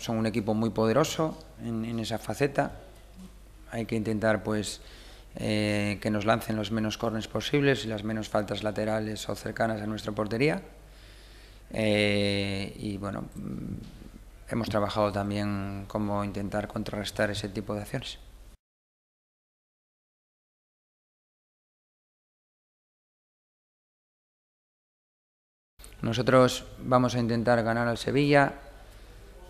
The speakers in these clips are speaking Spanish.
Son un equipo muy poderoso en, esa faceta. Hay que intentar pues, eh, que nos lancen los menos corners posibles y las menos faltas laterales o cercanas a nuestra portería. Eh, y bueno, mm, hemos trabajado también cómo intentar contrarrestar ese tipo de acciones. Nosotros vamos a intentar ganar al Sevilla,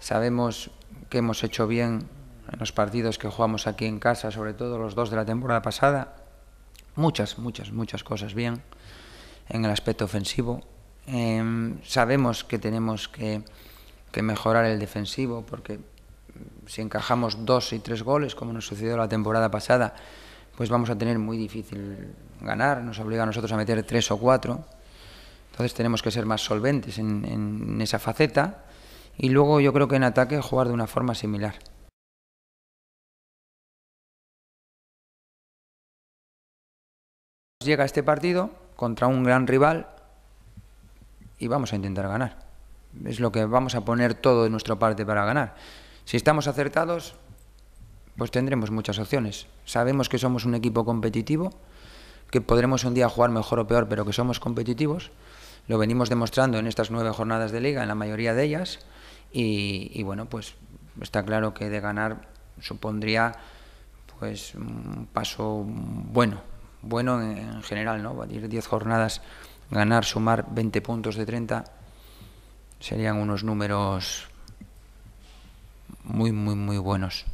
Sabemos que hemos hecho bien en los partidos que jugamos aquí en casa, sobre todo los dos de la temporada pasada. Muchas, muchas, muchas cosas bien en el aspecto ofensivo. Em, sabemos que tenemos que, mejorar el defensivo porque si encajamos dos y tres goles, como nos sucedió la temporada pasada, pues vamos a tener muy difícil ganar. Nos obliga a nosotros a meter tres o cuatro. Entonces tenemos que ser más solventes en, en esa faceta y luego yo creo que en ataque jugar de una forma similar. Llega este partido contra un gran rival y vamos a intentar ganar. Es lo que vamos a poner todo de nuestra parte para ganar. Si estamos acertados, pues tendremos muchas opciones. Sabemos que somos un equipo competitivo, que podremos un día jugar mejor o peor, pero que somos competitivos. Lo venimos demostrando en estas nueve jornadas de liga, en la mayoría de ellas. Y, bueno, pues está claro que de ganar supondría pues un paso bueno, bueno en, general, ¿no? Ir 10 jornadas, ganar, sumar 20 puntos de 30 serían unos números muy, muy, muy buenos.